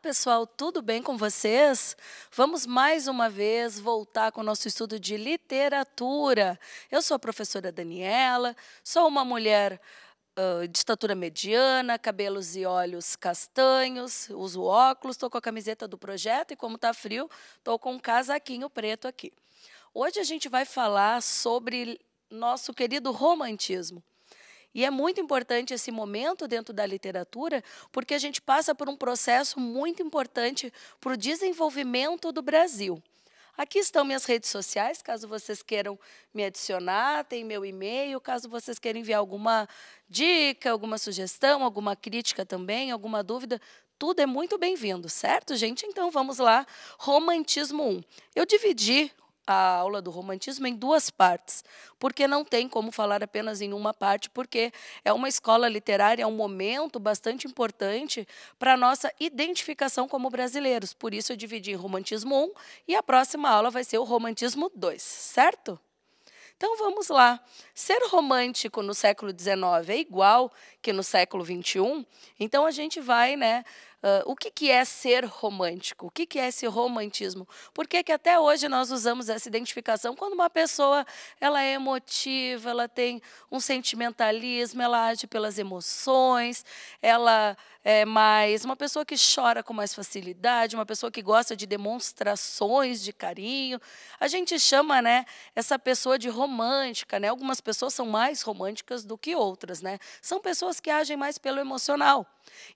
pessoal, tudo bem com vocês? Vamos mais uma vez voltar com o nosso estudo de literatura. Eu sou a professora Daniela, sou uma mulher uh, de estatura mediana, cabelos e olhos castanhos, uso óculos, estou com a camiseta do projeto e, como está frio, estou com um casaquinho preto aqui. Hoje a gente vai falar sobre nosso querido romantismo. E é muito importante esse momento dentro da literatura, porque a gente passa por um processo muito importante para o desenvolvimento do Brasil. Aqui estão minhas redes sociais, caso vocês queiram me adicionar, tem meu e-mail, caso vocês queiram enviar alguma dica, alguma sugestão, alguma crítica também, alguma dúvida, tudo é muito bem-vindo, certo, gente? Então vamos lá, romantismo 1. Eu dividi a aula do romantismo em duas partes, porque não tem como falar apenas em uma parte, porque é uma escola literária, é um momento bastante importante para a nossa identificação como brasileiros. Por isso eu dividi em romantismo 1 e a próxima aula vai ser o romantismo 2, certo? Então vamos lá. Ser romântico no século XIX é igual que no século XXI? Então a gente vai né, Uh, o que, que é ser romântico? O que, que é esse romantismo? Por que, que até hoje nós usamos essa identificação quando uma pessoa ela é emotiva, ela tem um sentimentalismo, ela age pelas emoções, ela é, mas uma pessoa que chora com mais facilidade, uma pessoa que gosta de demonstrações de carinho, a gente chama, né, essa pessoa de romântica, né? Algumas pessoas são mais românticas do que outras, né? São pessoas que agem mais pelo emocional.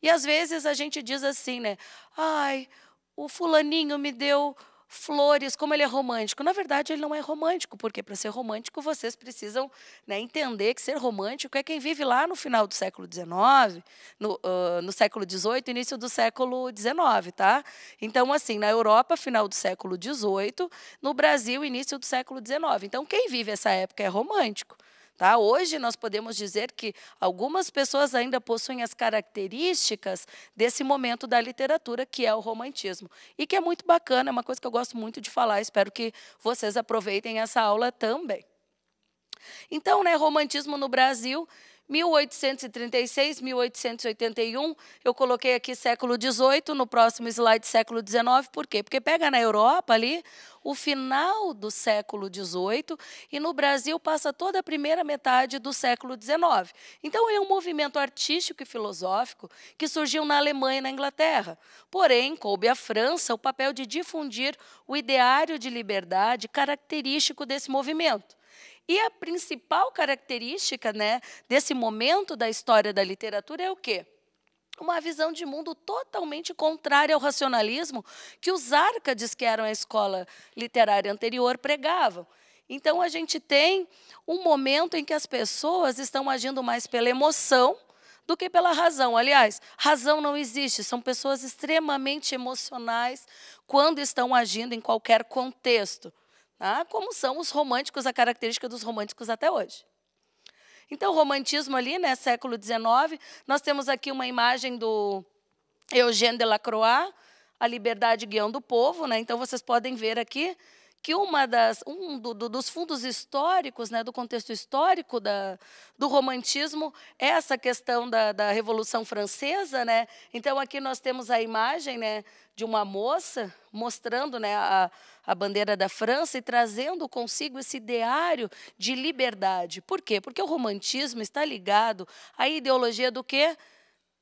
E às vezes a gente diz assim, né? Ai, o fulaninho me deu flores, como ele é romântico. Na verdade, ele não é romântico, porque para ser romântico, vocês precisam né, entender que ser romântico é quem vive lá no final do século XIX, no, uh, no século XVIII, início do século XIX, tá? Então, assim, na Europa, final do século XVIII, no Brasil, início do século XIX. Então, quem vive essa época é romântico. Tá? Hoje nós podemos dizer que algumas pessoas ainda possuem as características desse momento da literatura, que é o romantismo. E que é muito bacana, é uma coisa que eu gosto muito de falar. Espero que vocês aproveitem essa aula também. Então, né, romantismo no Brasil 1836, 1881, eu coloquei aqui século XVIII, no próximo slide século XIX, por quê? Porque pega na Europa ali o final do século XVIII e no Brasil passa toda a primeira metade do século XIX. Então é um movimento artístico e filosófico que surgiu na Alemanha e na Inglaterra. Porém, coube à França o papel de difundir o ideário de liberdade característico desse movimento. E a principal característica né, desse momento da história da literatura é o quê? uma visão de mundo totalmente contrária ao racionalismo que os Arcades, que eram a escola literária anterior, pregavam. Então, a gente tem um momento em que as pessoas estão agindo mais pela emoção do que pela razão. Aliás, razão não existe, são pessoas extremamente emocionais quando estão agindo em qualquer contexto tá? como são os românticos, a característica dos românticos até hoje. Então, o romantismo ali, né, século XIX, nós temos aqui uma imagem do Eugène Delacroix, A Liberdade Guiando o Povo. Né? Então, vocês podem ver aqui que uma das, um do, do, dos fundos históricos, né, do contexto histórico da, do romantismo, é essa questão da, da Revolução Francesa. Né? Então, aqui nós temos a imagem né, de uma moça mostrando né, a, a bandeira da França e trazendo consigo esse ideário de liberdade. Por quê? Porque o romantismo está ligado à ideologia do quê?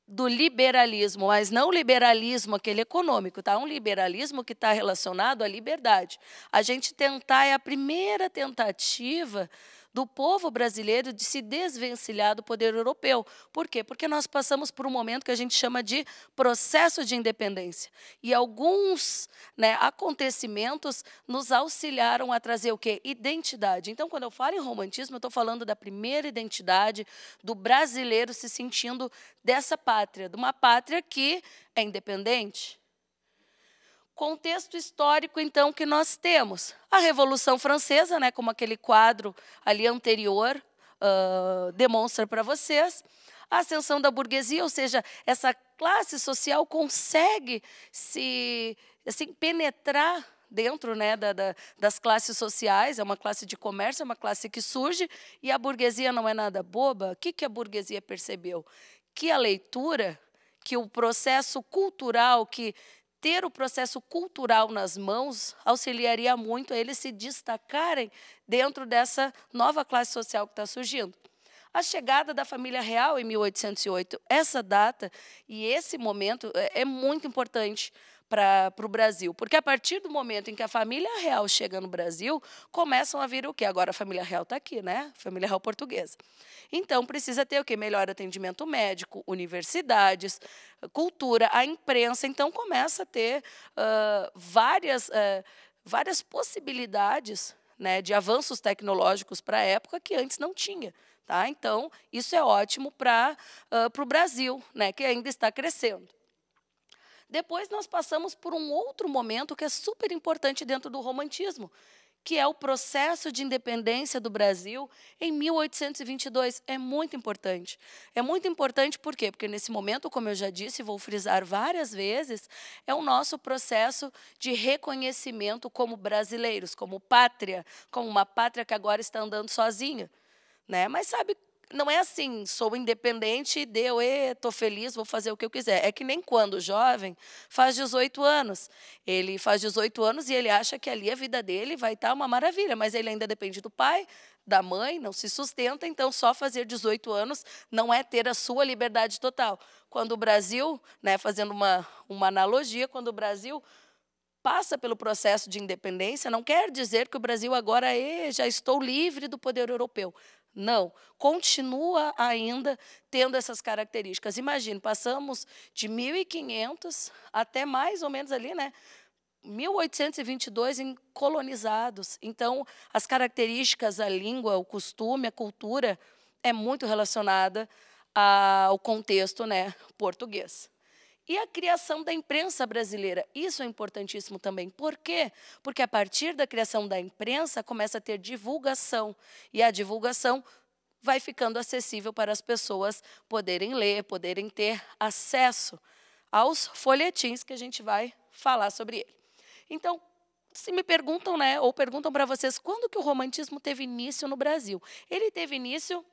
do liberalismo, mas não o liberalismo aquele econômico, tá? Um liberalismo que está relacionado à liberdade. A gente tentar é a primeira tentativa do povo brasileiro de se desvencilhar do poder europeu. Por quê? Porque nós passamos por um momento que a gente chama de processo de independência. E alguns né, acontecimentos nos auxiliaram a trazer o quê? Identidade. Então, quando eu falo em romantismo, eu estou falando da primeira identidade do brasileiro se sentindo dessa pátria, de uma pátria que é independente, contexto histórico então que nós temos a Revolução Francesa, né, como aquele quadro ali anterior uh, demonstra para vocês, a ascensão da burguesia, ou seja, essa classe social consegue se assim penetrar dentro né, da, da, das classes sociais, é uma classe de comércio, é uma classe que surge, e a burguesia não é nada boba. O que, que a burguesia percebeu? Que a leitura, que o processo cultural que ter o processo cultural nas mãos auxiliaria muito a eles se destacarem dentro dessa nova classe social que está surgindo. A chegada da família real em 1808, essa data e esse momento é, é muito importante para o Brasil. Porque a partir do momento em que a família real chega no Brasil, começam a vir o quê? Agora a família real está aqui, né? Família real portuguesa. Então precisa ter o quê? Melhor atendimento médico, universidades, cultura, a imprensa. Então começa a ter uh, várias, uh, várias possibilidades né, de avanços tecnológicos para a época que antes não tinha. Tá? Então, isso é ótimo para uh, o Brasil, né, que ainda está crescendo. Depois nós passamos por um outro momento que é super importante dentro do romantismo, que é o processo de independência do Brasil em 1822. É muito importante. É muito importante por quê? Porque nesse momento, como eu já disse, vou frisar várias vezes, é o nosso processo de reconhecimento como brasileiros, como pátria, como uma pátria que agora está andando sozinha. Né? Mas sabe não é assim, sou independente, deu, e feliz, vou fazer o que eu quiser. É que nem quando o jovem faz 18 anos. Ele faz 18 anos e ele acha que ali a vida dele vai estar tá uma maravilha, mas ele ainda depende do pai, da mãe, não se sustenta, então só fazer 18 anos não é ter a sua liberdade total. Quando o Brasil, né, fazendo uma, uma analogia, quando o Brasil passa pelo processo de independência, não quer dizer que o Brasil agora é, já estou livre do poder europeu. Não, continua ainda tendo essas características. Imagine, passamos de 1500 até mais ou menos ali, né? 1822 em colonizados. Então, as características, a língua, o costume, a cultura é muito relacionada ao contexto, né, português. E a criação da imprensa brasileira. Isso é importantíssimo também. Por quê? Porque a partir da criação da imprensa começa a ter divulgação. E a divulgação vai ficando acessível para as pessoas poderem ler, poderem ter acesso aos folhetins que a gente vai falar sobre ele. Então, se me perguntam, né, ou perguntam para vocês, quando que o romantismo teve início no Brasil? Ele teve início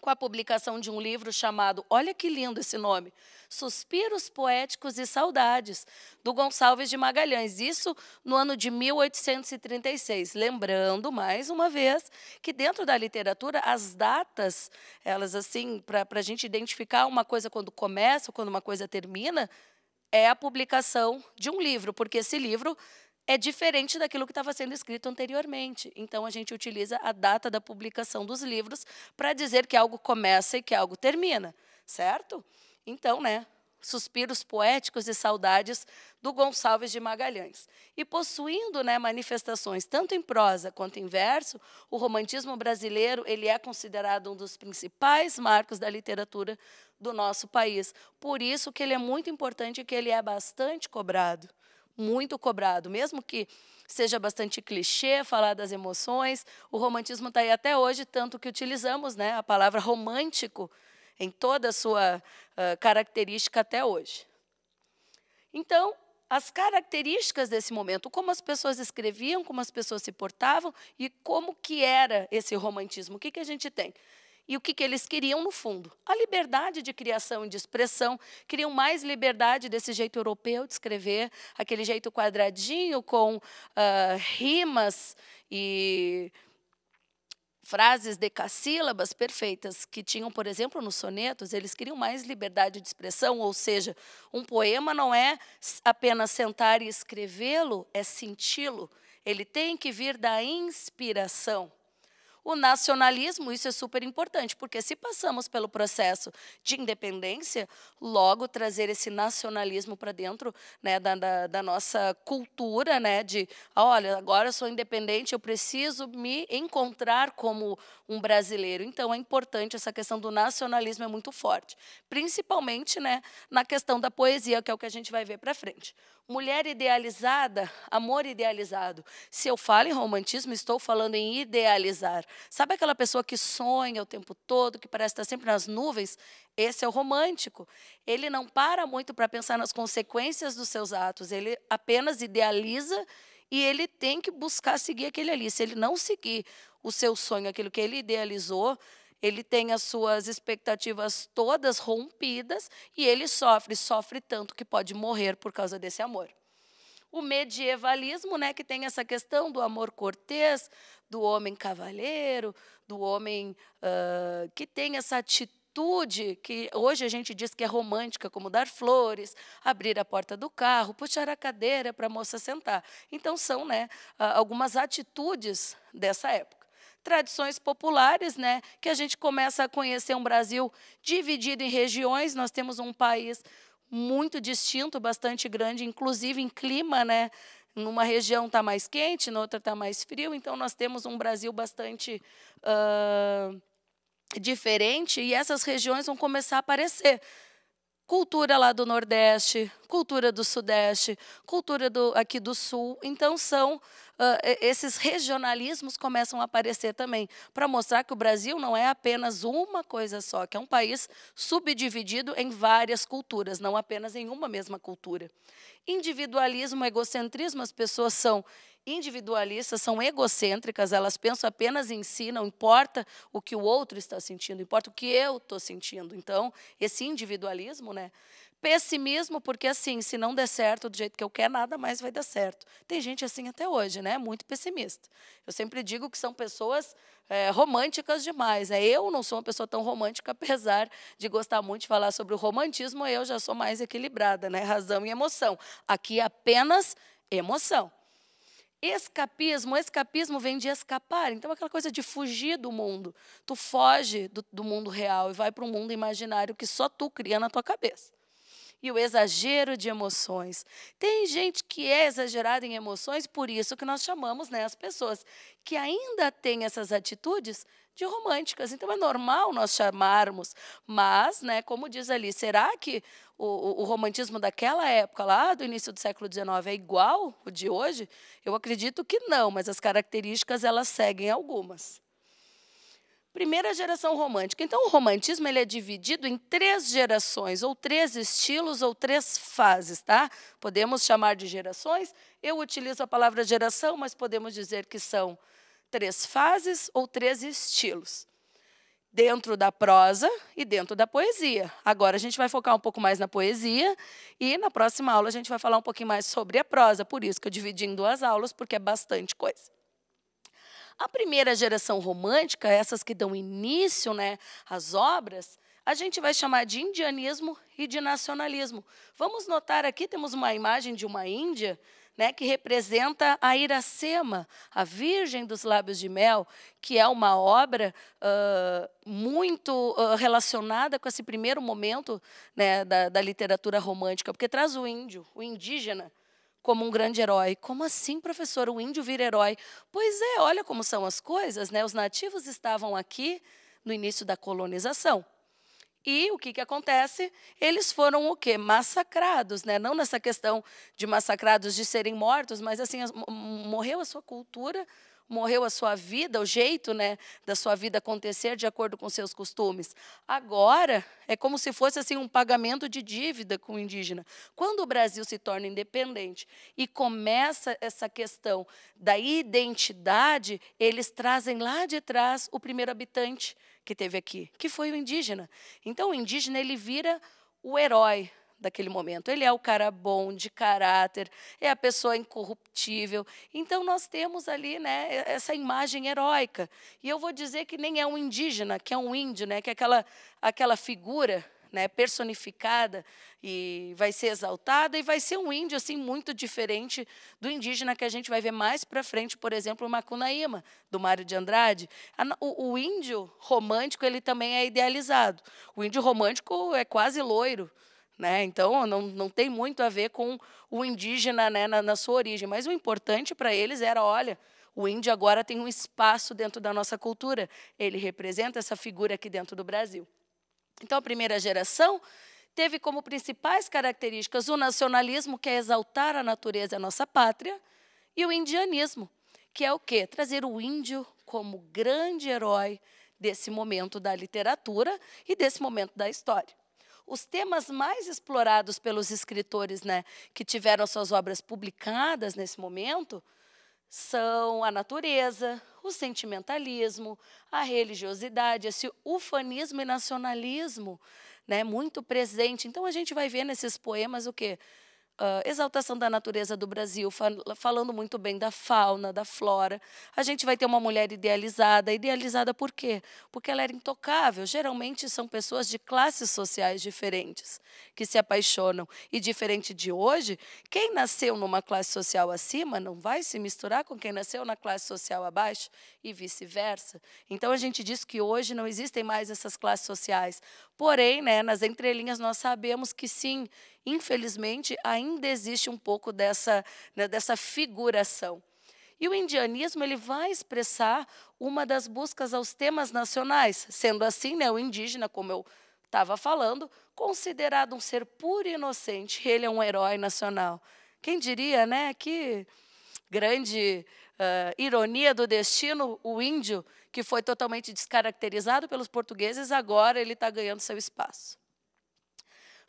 com a publicação de um livro chamado, olha que lindo esse nome, Suspiros Poéticos e Saudades, do Gonçalves de Magalhães, isso no ano de 1836. Lembrando, mais uma vez, que dentro da literatura, as datas, elas assim, para a gente identificar uma coisa quando começa, quando uma coisa termina, é a publicação de um livro, porque esse livro é diferente daquilo que estava sendo escrito anteriormente. Então, a gente utiliza a data da publicação dos livros para dizer que algo começa e que algo termina, certo? Então, né? Suspiros poéticos e saudades do Gonçalves de Magalhães. E possuindo né, manifestações tanto em prosa quanto em verso, o romantismo brasileiro ele é considerado um dos principais marcos da literatura do nosso país. Por isso que ele é muito importante e que ele é bastante cobrado muito cobrado, mesmo que seja bastante clichê falar das emoções. O romantismo está aí até hoje, tanto que utilizamos né, a palavra romântico em toda a sua uh, característica até hoje. Então, as características desse momento, como as pessoas escreviam, como as pessoas se portavam e como que era esse romantismo. O que, que a gente tem? E o que, que eles queriam, no fundo? A liberdade de criação e de expressão. Queriam mais liberdade desse jeito europeu de escrever, aquele jeito quadradinho, com uh, rimas e frases decassílabas perfeitas que tinham, por exemplo, nos sonetos, eles queriam mais liberdade de expressão, ou seja, um poema não é apenas sentar e escrevê-lo, é senti-lo. Ele tem que vir da inspiração o nacionalismo, isso é super importante, porque se passamos pelo processo de independência, logo trazer esse nacionalismo para dentro né, da, da, da, nossa cultura, né, de, olha, agora eu sou independente, eu preciso me encontrar como um brasileiro. Então, é importante, essa questão do nacionalismo é muito forte, principalmente né, na questão da poesia, que é o que a gente vai ver para frente. Mulher idealizada, amor idealizado. Se eu falo em romantismo, estou falando em idealizar. Sabe aquela pessoa que sonha o tempo todo, que parece estar sempre nas nuvens? Esse é o romântico. Ele não para muito para pensar nas consequências dos seus atos, ele apenas idealiza e ele tem que buscar seguir aquele ali. Se ele não seguir o seu sonho, aquilo que ele idealizou, ele tem as suas expectativas todas rompidas e ele sofre, sofre tanto que pode morrer por causa desse amor. O medievalismo, né, que tem essa questão do amor cortês, do homem cavaleiro, do homem uh, que tem essa atitude atitude que hoje a gente diz que é romântica, como dar flores, abrir a porta do carro, puxar a cadeira para a moça sentar. Então, são né, algumas atitudes dessa época tradições populares, né, que a gente começa a conhecer um Brasil dividido em regiões. Nós temos um país muito distinto, bastante grande, inclusive em clima, né? Numa região está mais quente, na outra está mais frio, então nós temos um Brasil bastante uh, diferente e essas regiões vão começar a aparecer cultura lá do Nordeste, cultura do Sudeste, cultura do, aqui do Sul. Então, são uh, esses regionalismos começam a aparecer também, para mostrar que o Brasil não é apenas uma coisa só, que é um país subdividido em várias culturas, não apenas em uma mesma cultura. Individualismo, egocentrismo, as pessoas são individualistas, são egocêntricas, elas pensam apenas em si, não importa o que o outro está sentindo, importa o que eu estou sentindo. Então, esse individualismo, né? Pessimismo, porque assim, se não der certo do jeito que eu quero, nada mais vai dar certo. Tem gente assim até hoje, né? Muito pessimista. Eu sempre digo que são pessoas é, românticas demais. Né? Eu não sou uma pessoa tão romântica, apesar de gostar muito de falar sobre o romantismo, eu já sou mais equilibrada, né? Razão e emoção. Aqui é apenas emoção. Escapismo, escapismo vem de escapar, então é aquela coisa de fugir do mundo. Tu foge do, do mundo real e vai para um mundo imaginário que só tu cria na tua cabeça. E o exagero de emoções. Tem gente que é exagerada em emoções, por isso que nós chamamos né, as pessoas que ainda têm essas atitudes de românticas. Então é normal nós chamarmos, mas, né, como diz ali, será que o, o, romantismo daquela época lá, do início do século XIX, é igual o de hoje? Eu acredito que não, mas as características elas seguem algumas. Primeira geração romântica. Então, o romantismo ele é dividido em três gerações, ou três estilos, ou três fases, tá? Podemos chamar de gerações. Eu utilizo a palavra geração, mas podemos dizer que são três fases ou três estilos dentro da prosa e dentro da poesia. Agora a gente vai focar um pouco mais na poesia e na próxima aula a gente vai falar um pouquinho mais sobre a prosa, por isso que eu dividi em duas aulas, porque é bastante coisa. A primeira geração romântica, essas que dão início né, às obras, a gente vai chamar de indianismo e de nacionalismo. Vamos notar aqui, temos uma imagem de uma Índia, né, que representa a Iracema, a Virgem dos Lábios de Mel, que é uma obra uh, muito uh, relacionada com esse primeiro momento né, da, da literatura romântica, porque traz o índio, o indígena, como um grande herói. Como assim, professor, o índio vira herói? Pois é, olha como são as coisas, né? Os nativos estavam aqui no início da colonização. E o que, que acontece? Eles foram o quê? Massacrados, né? Não nessa questão de massacrados de serem mortos, mas assim, morreu a sua cultura, morreu a sua vida, o jeito, né, da sua vida acontecer de acordo com seus costumes. Agora é como se fosse assim um pagamento de dívida com o indígena. Quando o Brasil se torna independente e começa essa questão da identidade, eles trazem lá de trás o primeiro habitante que teve aqui, que foi o indígena. Então o indígena ele vira o herói daquele momento. Ele é o cara bom, de caráter, é a pessoa incorruptível. Então nós temos ali, né, essa imagem heróica. E eu vou dizer que nem é um indígena, que é um índio, né, que é aquela aquela figura né, personificada e vai ser exaltada e vai ser um índio assim muito diferente do indígena que a gente vai ver mais para frente, por exemplo, o Macunaíma do Mário de Andrade. O, o índio romântico ele também é idealizado. O índio romântico é quase loiro. Né? Então, não, não tem muito a ver com o indígena né, na, na sua origem. Mas o importante para eles era: olha, o índio agora tem um espaço dentro da nossa cultura. Ele representa essa figura aqui dentro do Brasil. Então, a primeira geração teve como principais características o nacionalismo, que é exaltar a natureza e a nossa pátria, e o indianismo, que é o quê? Trazer o índio como grande herói desse momento da literatura e desse momento da história. Os temas mais explorados pelos escritores né, que tiveram suas obras publicadas nesse momento são a natureza, o sentimentalismo, a religiosidade, esse ufanismo e nacionalismo né, muito presente. Então a gente vai ver nesses poemas o quê? uh, exaltação da natureza do Brasil, fal falando muito bem da fauna, da flora. A gente vai ter uma mulher idealizada. Idealizada por quê? Porque ela era intocável. Geralmente são pessoas de classes sociais diferentes que se apaixonam. E diferente de hoje, quem nasceu numa classe social acima não vai se misturar com quem nasceu na classe social abaixo e vice-versa. Então a gente diz que hoje não existem mais essas classes sociais. Porém, né, nas entrelinhas nós sabemos que sim, Infelizmente, ainda existe um pouco dessa, né, dessa figuração. E o indianismo ele vai expressar uma das buscas aos temas nacionais, sendo assim, né, o indígena, como eu estava falando, considerado um ser puro e inocente, ele é um herói nacional. Quem diria, né, que grande uh, ironia do destino, o índio, que foi totalmente descaracterizado pelos portugueses, agora ele está ganhando seu espaço.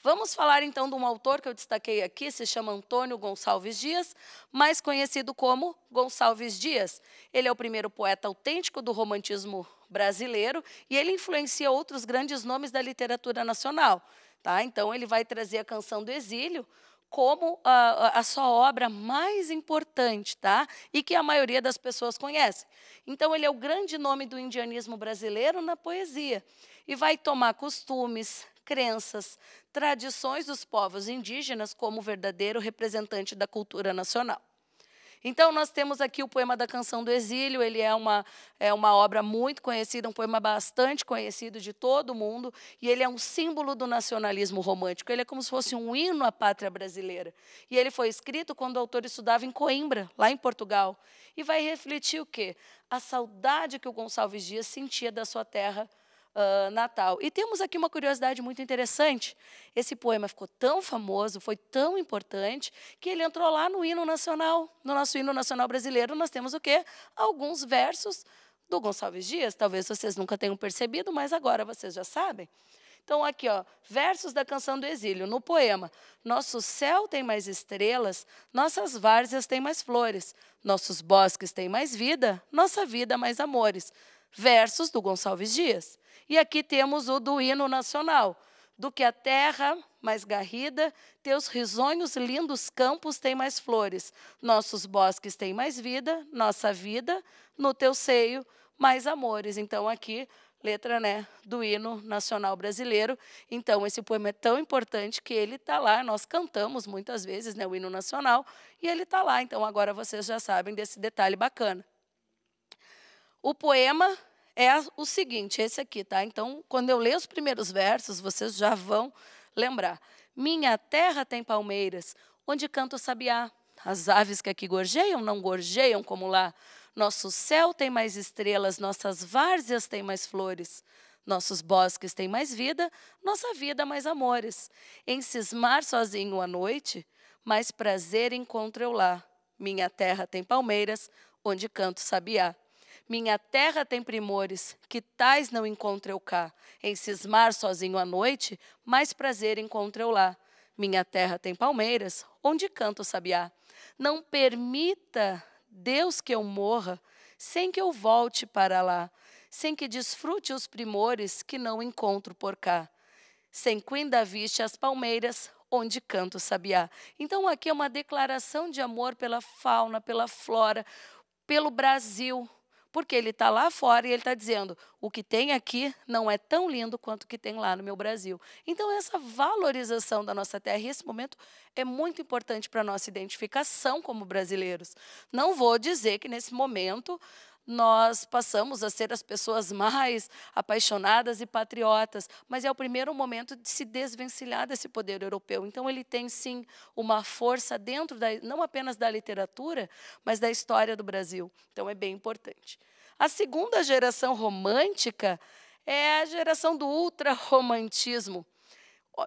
Vamos falar então de um autor que eu destaquei aqui, se chama Antônio Gonçalves Dias, mais conhecido como Gonçalves Dias. Ele é o primeiro poeta autêntico do romantismo brasileiro e ele influencia outros grandes nomes da literatura nacional. Tá? Então, ele vai trazer a canção do exílio, como a, a, sua obra mais importante, tá? E que a maioria das pessoas conhece. Então, ele é o grande nome do indianismo brasileiro na poesia e vai tomar costumes, crenças, tradições dos povos indígenas como verdadeiro representante da cultura nacional. Então, nós temos aqui o poema da Canção do Exílio, ele é uma, é uma obra muito conhecida, um poema bastante conhecido de todo mundo, e ele é um símbolo do nacionalismo romântico, ele é como se fosse um hino à pátria brasileira. E ele foi escrito quando o autor estudava em Coimbra, lá em Portugal, e vai refletir o quê? A saudade que o Gonçalves Dias sentia da sua terra uh, Natal. E temos aqui uma curiosidade muito interessante. Esse poema ficou tão famoso, foi tão importante, que ele entrou lá no hino nacional. No nosso hino nacional brasileiro, nós temos o quê? Alguns versos do Gonçalves Dias. Talvez vocês nunca tenham percebido, mas agora vocês já sabem. Então, aqui, ó, versos da canção do exílio. No poema, nosso céu tem mais estrelas, nossas várzeas têm mais flores, nossos bosques têm mais vida, nossa vida mais amores versos do Gonçalves Dias. E aqui temos o do hino nacional. Do que a terra mais garrida, teus risonhos lindos campos têm mais flores, nossos bosques têm mais vida, nossa vida no teu seio, mais amores. Então, aqui, letra né, do hino nacional brasileiro. Então, esse poema é tão importante que ele está lá. Nós cantamos muitas vezes né, o hino nacional e ele está lá. Então, agora vocês já sabem desse detalhe bacana. O poema é o seguinte, esse aqui, tá? Então, quando eu ler os primeiros versos, vocês já vão lembrar. Minha terra tem palmeiras, onde canta o sabiá. As aves que aqui gorjeiam não gorjeiam como lá. Nosso céu tem mais estrelas, nossas várzeas têm mais flores. Nossos bosques têm mais vida, nossa vida mais amores. Em cismar sozinho à noite, mais prazer encontro eu lá. Minha terra tem palmeiras, onde canto sabiá. Minha terra tem primores, que tais não encontro eu cá. Em cismar sozinho à noite, mais prazer encontro eu lá. Minha terra tem palmeiras, onde canto o sabiá. Não permita, Deus, que eu morra, sem que eu volte para lá, sem que desfrute os primores que não encontro por cá. Sem quinda viste as palmeiras, onde canto o sabiá. Então aqui é uma declaração de amor pela fauna, pela flora, pelo Brasil, porque ele está lá fora e ele está dizendo: o que tem aqui não é tão lindo quanto o que tem lá no meu Brasil. Então, essa valorização da nossa terra esse momento é muito importante para a nossa identificação como brasileiros. Não vou dizer que nesse momento nós passamos a ser as pessoas mais apaixonadas e patriotas, mas é o primeiro momento de se desvencilhar desse poder europeu. Então ele tem sim uma força dentro da, não apenas da literatura, mas da história do Brasil. Então é bem importante. A segunda geração romântica é a geração do ultrarromantismo.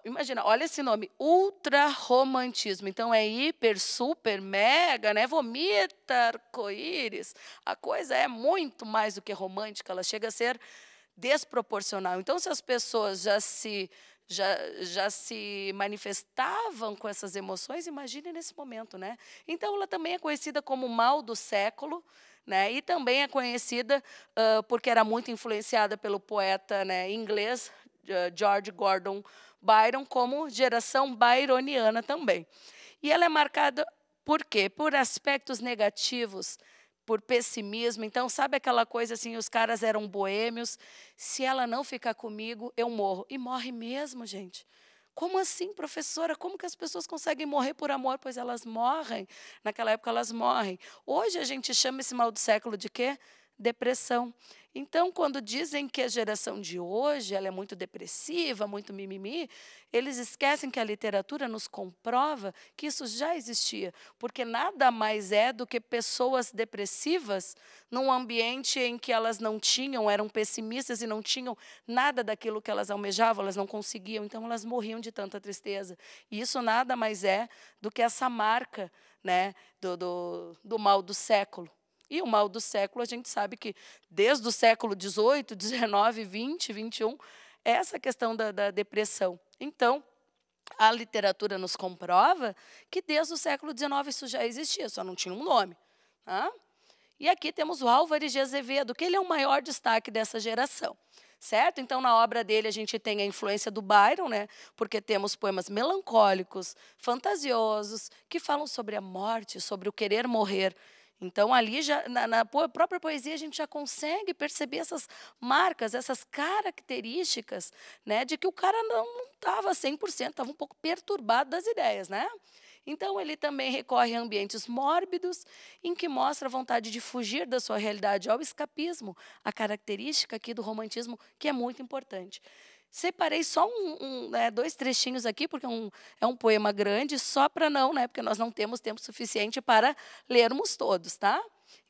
Imagina, olha esse nome, ultra-romantismo. Então é hiper, super, mega, né? Vomita, arco-íris. A coisa é muito mais do que romântica, ela chega a ser desproporcional. Então, se as pessoas já se, já, já se manifestavam com essas emoções, imagine nesse momento, né? Então, ela também é conhecida como mal do século. Né? E também é conhecida uh, porque era muito influenciada pelo poeta né, inglês eh, George Gordon Byron como geração byroniana também. E ela é marcada por quê? Por aspectos negativos, por pessimismo. Então, sabe aquela coisa assim, os caras eram boêmios, se ela não ficar comigo, eu morro. E morre mesmo, gente. Como assim, professora? Como que as pessoas conseguem morrer por amor? Pois elas morrem. Naquela época elas morrem. Hoje a gente chama esse mal do século de quê? Depressão. Então, quando dizem que a geração de hoje ela é muito depressiva, muito mimimi, eles esquecem que a literatura nos comprova que isso já existia, porque nada mais é do que pessoas depressivas num ambiente em que elas não tinham, eram pessimistas e não tinham nada daquilo que elas almejavam, elas não conseguiam, então elas morriam de tanta tristeza. E isso nada mais é do que essa marca né, do, do, do mal do século. E o mal do século, a gente sabe que desde o século XVIII, XIX, XX, XXI, essa questão da, da depressão. Então, a literatura nos comprova que desde o século XIX isso já existia, só não tinha um nome. Tá? E aqui temos o Álvares de Azevedo, que ele é o maior destaque dessa geração. Certo? Então, na obra dele, a gente tem a influência do Byron, né? porque temos poemas melancólicos, fantasiosos, que falam sobre a morte, sobre o querer morrer. Então, ali, já, na, na, própria poesia, a gente já consegue perceber essas marcas, essas características, né, de que o cara não estava 100%, estava um pouco perturbado das ideias, né? Então, ele também recorre a ambientes mórbidos, em que mostra a vontade de fugir da sua realidade ao escapismo, a característica aqui do romantismo que é muito importante. Separei só um, um né, dois trechinhos aqui, porque é um, é um poema grande, só para não, né, porque nós não temos tempo suficiente para lermos todos, tá?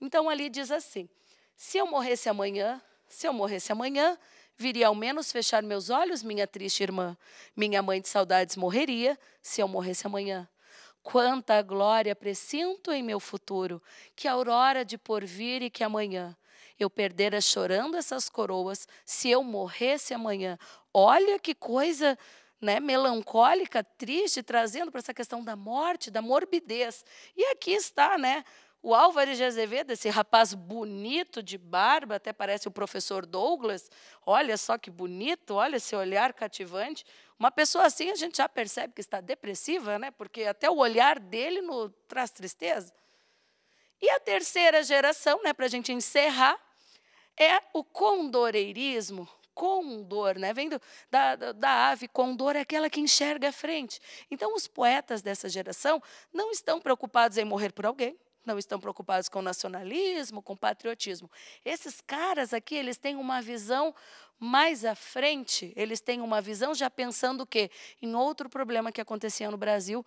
Então ali diz assim: Se eu morresse amanhã, se eu morresse amanhã, viria ao menos fechar meus olhos, minha triste irmã. Minha mãe de saudades morreria se eu morresse amanhã. Quanta glória presinto em meu futuro, que aurora de porvir e que amanhã eu perdera é chorando essas coroas, se eu morresse amanhã. Olha que coisa né, melancólica, triste, trazendo para essa questão da morte, da morbidez. E aqui está, né? O Álvares de Azevedo, esse rapaz bonito de barba, até parece o professor Douglas. Olha só que bonito, olha esse olhar cativante. Uma pessoa assim a gente já percebe que está depressiva, né? Porque até o olhar dele no, traz tristeza. E a terceira geração, né, para a gente encerrar, é o condoreirismo, condor, né? vem da, da ave, condor é aquela que enxerga a frente. Então, os poetas dessa geração não estão preocupados em morrer por alguém, não estão preocupados com nacionalismo, com patriotismo. Esses caras aqui, eles têm uma visão mais à frente, eles têm uma visão já pensando o quê? Em outro problema que acontecia no Brasil,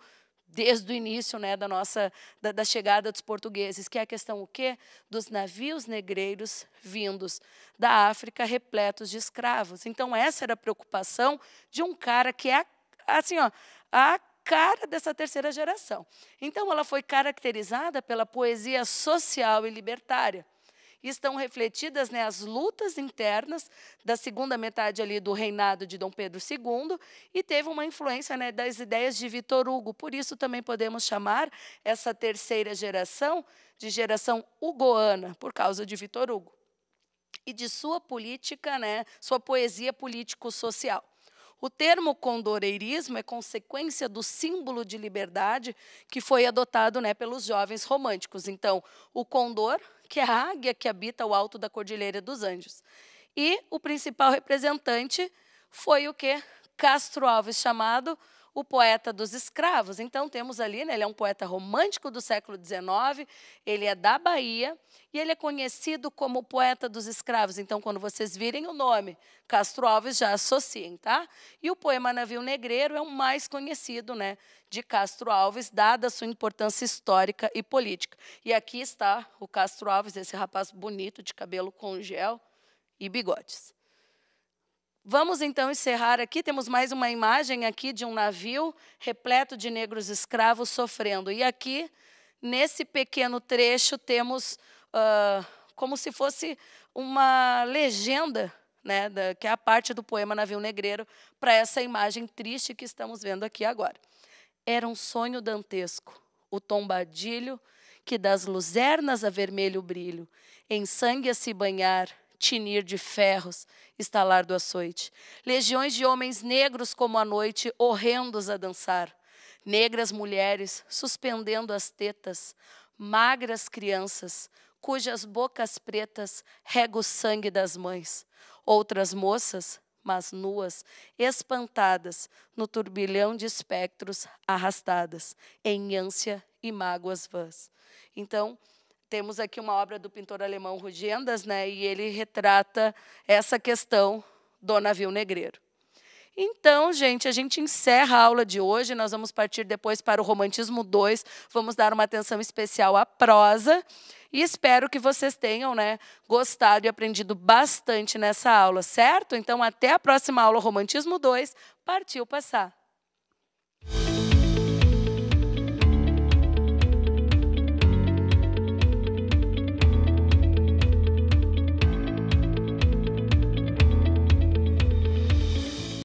desde o início né, da nossa da, da, chegada dos portugueses, que é a questão o quê? Dos navios negreiros vindos da África repletos de escravos. Então essa era a preocupação de um cara que é assim, ó, a cara dessa terceira geração. Então ela foi caracterizada pela poesia social e libertária estão refletidas né, as lutas internas da segunda metade ali do reinado de Dom Pedro II e teve uma influência né, das ideias de Vitor Hugo. Por isso também podemos chamar essa terceira geração de geração hugoana, por causa de Vitor Hugo. E de sua política, né, sua poesia político-social. O termo condoreirismo é consequência do símbolo de liberdade que foi adotado né, pelos jovens românticos. Então, o condor que é a águia que habita o alto da Cordilheira dos Anjos. E o principal representante foi o que Castro Alves, chamado o poeta dos escravos. Então temos ali, né, ele é um poeta romântico do século XIX, ele é da Bahia e ele é conhecido como poeta dos escravos. Então quando vocês virem o nome Castro Alves já associem, tá? E o poema Navio Negreiro é o mais conhecido, né, de Castro Alves, dada a sua importância histórica e política. E aqui está o Castro Alves, esse rapaz bonito de cabelo com gel e bigodes. Vamos então encerrar aqui. Temos mais uma imagem aqui de um navio repleto de negros escravos sofrendo. E aqui, nesse pequeno trecho, temos uh, como se fosse uma legenda, né, da, que é a parte do poema Navio Negreiro, para essa imagem triste que estamos vendo aqui agora. Era um sonho dantesco, o tombadilho que das luzernas a vermelho brilho, em sangue a se banhar, tinir de ferros, estalar do açoite. Legiões de homens negros como a noite, horrendos a dançar. Negras mulheres suspendendo as tetas, magras crianças, cujas bocas pretas rega o sangue das mães. Outras moças, mas nuas, espantadas, no turbilhão de espectros arrastadas, em ânsia e mágoas vãs. Então, temos aqui uma obra do pintor alemão Rugendas, né, e ele retrata essa questão do navio negreiro. Então, gente, a gente encerra a aula de hoje. Nós vamos partir depois para o Romantismo 2. Vamos dar uma atenção especial à prosa. E espero que vocês tenham né, gostado e aprendido bastante nessa aula, certo? Então, até a próxima aula, Romantismo 2. Partiu passar!